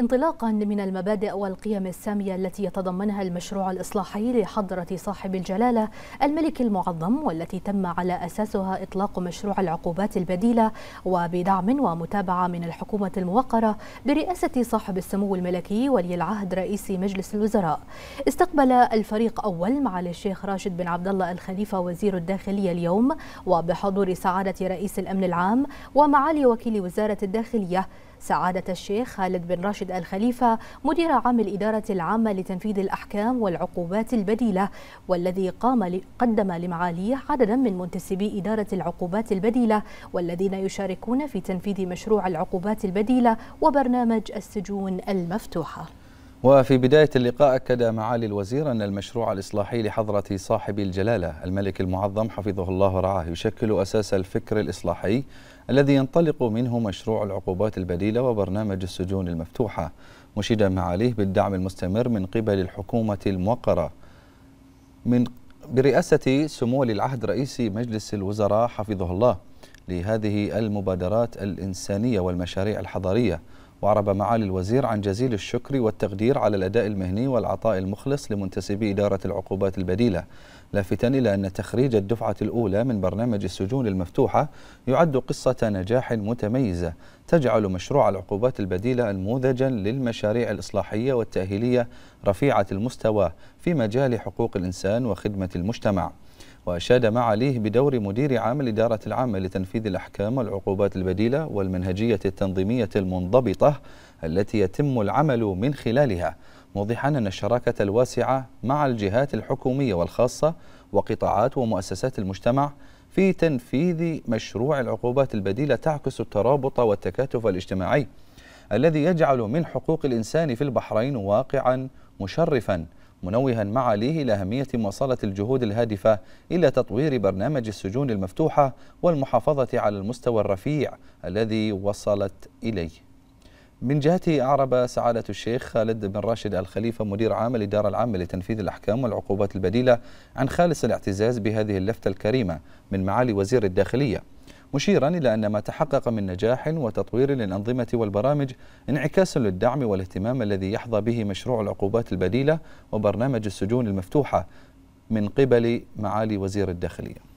انطلاقا من المبادئ والقيم السامية التي يتضمنها المشروع الإصلاحي لحضرة صاحب الجلالة الملك المعظم والتي تم على أساسها إطلاق مشروع العقوبات البديلة وبدعم ومتابعة من الحكومة الموقرة برئاسة صاحب السمو الملكي ولي العهد رئيس مجلس الوزراء استقبل الفريق أول معالي الشيخ راشد بن عبد الله الخليفة وزير الداخلية اليوم وبحضور سعادة رئيس الأمن العام ومعالي وكيل وزارة الداخلية سعادة الشيخ خالد بن راشد الخليفة مدير عام الإدارة العامة لتنفيذ الأحكام والعقوبات البديلة والذي قام قدم لمعاليه عددا من منتسبي إدارة العقوبات البديلة والذين يشاركون في تنفيذ مشروع العقوبات البديلة وبرنامج السجون المفتوحة وفي بداية اللقاء أكد معالي الوزير أن المشروع الإصلاحي لحضرة صاحب الجلالة الملك المعظم حفظه الله ورعاه يشكل أساس الفكر الإصلاحي الذي ينطلق منه مشروع العقوبات البديلة وبرنامج السجون المفتوحة مشيدا معاليه بالدعم المستمر من قبل الحكومة الموقرة من برئاسة سمو العهد رئيس مجلس الوزراء حفظه الله لهذه المبادرات الإنسانية والمشاريع الحضارية وعرب معالي الوزير عن جزيل الشكر والتقدير على الأداء المهني والعطاء المخلص لمنتسبي إدارة العقوبات البديلة لافتا إلى أن تخريج الدفعة الأولى من برنامج السجون المفتوحة يعد قصة نجاح متميزة تجعل مشروع العقوبات البديلة نموذجا للمشاريع الإصلاحية والتأهيلية رفيعة المستوى في مجال حقوق الإنسان وخدمة المجتمع وأشاد معاليه بدور مدير عام الإدارة العامة لتنفيذ الأحكام والعقوبات البديلة والمنهجية التنظيمية المنضبطة التي يتم العمل من خلالها موضحا أن الشراكة الواسعة مع الجهات الحكومية والخاصة وقطاعات ومؤسسات المجتمع في تنفيذ مشروع العقوبات البديلة تعكس الترابط والتكاتف الاجتماعي الذي يجعل من حقوق الإنسان في البحرين واقعا مشرفا منوها مع ليه لأهمية مواصلة الجهود الهادفة إلى تطوير برنامج السجون المفتوحة والمحافظة على المستوى الرفيع الذي وصلت إليه من جهته أعرب سعادة الشيخ خالد بن راشد الخليفة مدير عام الإدارة العامة لتنفيذ الأحكام والعقوبات البديلة عن خالص الاعتزاز بهذه اللفتة الكريمة من معالي وزير الداخلية مشيرا إلى أن ما تحقق من نجاح وتطوير للأنظمة والبرامج انعكاس للدعم والاهتمام الذي يحظى به مشروع العقوبات البديلة وبرنامج السجون المفتوحة من قبل معالي وزير الداخلية